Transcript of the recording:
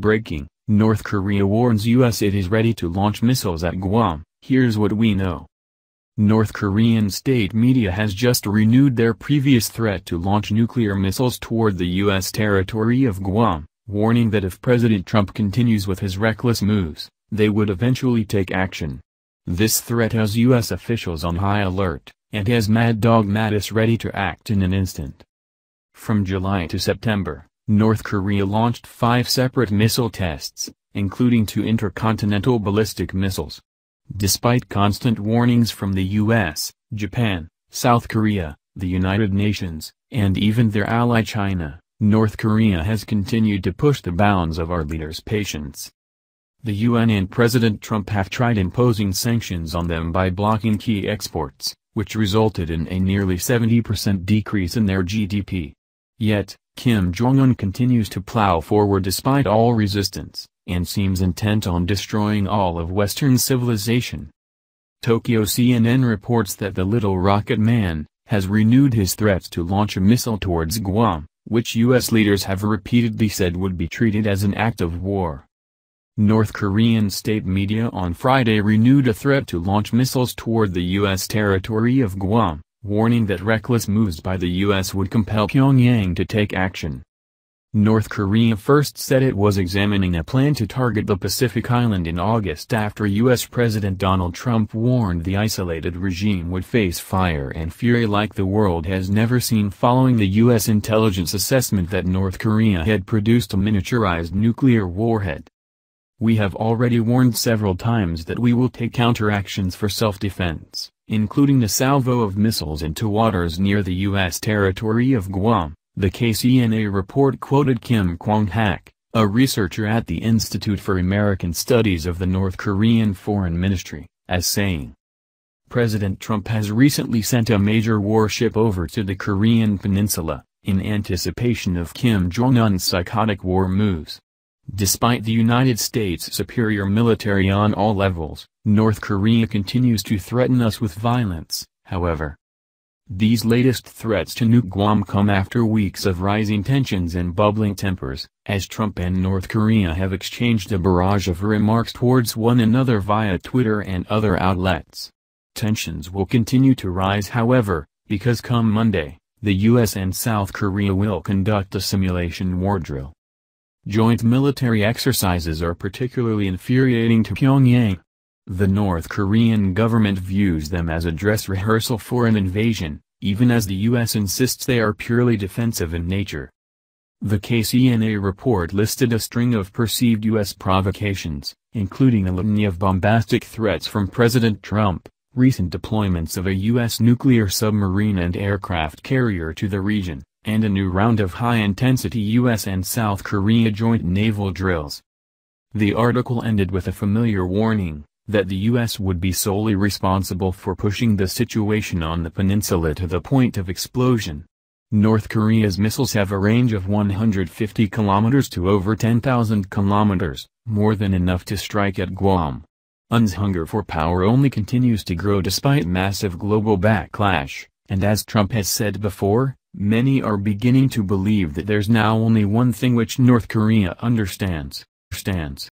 Breaking, North Korea warns U.S. it is ready to launch missiles at Guam, here's what we know. North Korean state media has just renewed their previous threat to launch nuclear missiles toward the U.S. territory of Guam, warning that if President Trump continues with his reckless moves, they would eventually take action. This threat has U.S. officials on high alert, and has Mad Dog Mattis ready to act in an instant. From July to September, North Korea launched five separate missile tests, including two intercontinental ballistic missiles. Despite constant warnings from the U.S., Japan, South Korea, the United Nations, and even their ally China, North Korea has continued to push the bounds of our leaders' patience. The UN and President Trump have tried imposing sanctions on them by blocking key exports, which resulted in a nearly 70% decrease in their GDP. Yet, Kim Jong-un continues to plow forward despite all resistance, and seems intent on destroying all of Western civilization. Tokyo CNN reports that the Little Rocket Man, has renewed his threats to launch a missile towards Guam, which U.S. leaders have repeatedly said would be treated as an act of war. North Korean state media on Friday renewed a threat to launch missiles toward the U.S. territory of Guam, warning that reckless moves by the U.S. would compel Pyongyang to take action. North Korea first said it was examining a plan to target the Pacific island in August after U.S. President Donald Trump warned the isolated regime would face fire and fury like the world has never seen following the U.S. intelligence assessment that North Korea had produced a miniaturized nuclear warhead. We have already warned several times that we will take counteractions for self-defense, including a salvo of missiles into waters near the U.S. territory of Guam, the KCNA report quoted Kim Kwang-hak, a researcher at the Institute for American Studies of the North Korean Foreign Ministry, as saying. President Trump has recently sent a major warship over to the Korean peninsula, in anticipation of Kim Jong-un's psychotic war moves. Despite the United States' superior military on all levels, North Korea continues to threaten us with violence, however. These latest threats to nuke Guam come after weeks of rising tensions and bubbling tempers, as Trump and North Korea have exchanged a barrage of remarks towards one another via Twitter and other outlets. Tensions will continue to rise however, because come Monday, the US and South Korea will conduct a simulation war drill. Joint military exercises are particularly infuriating to Pyongyang. The North Korean government views them as a dress rehearsal for an invasion, even as the U.S. insists they are purely defensive in nature. The KCNA report listed a string of perceived U.S. provocations, including a litany of bombastic threats from President Trump, recent deployments of a U.S. nuclear submarine and aircraft carrier to the region, and a new round of high-intensity U.S. and South Korea joint naval drills. The article ended with a familiar warning, that the U.S. would be solely responsible for pushing the situation on the peninsula to the point of explosion. North Korea's missiles have a range of 150 kilometers to over 10,000 kilometers, more than enough to strike at Guam. UN's hunger for power only continues to grow despite massive global backlash, and as Trump has said before, Many are beginning to believe that there's now only one thing which North Korea understands, stands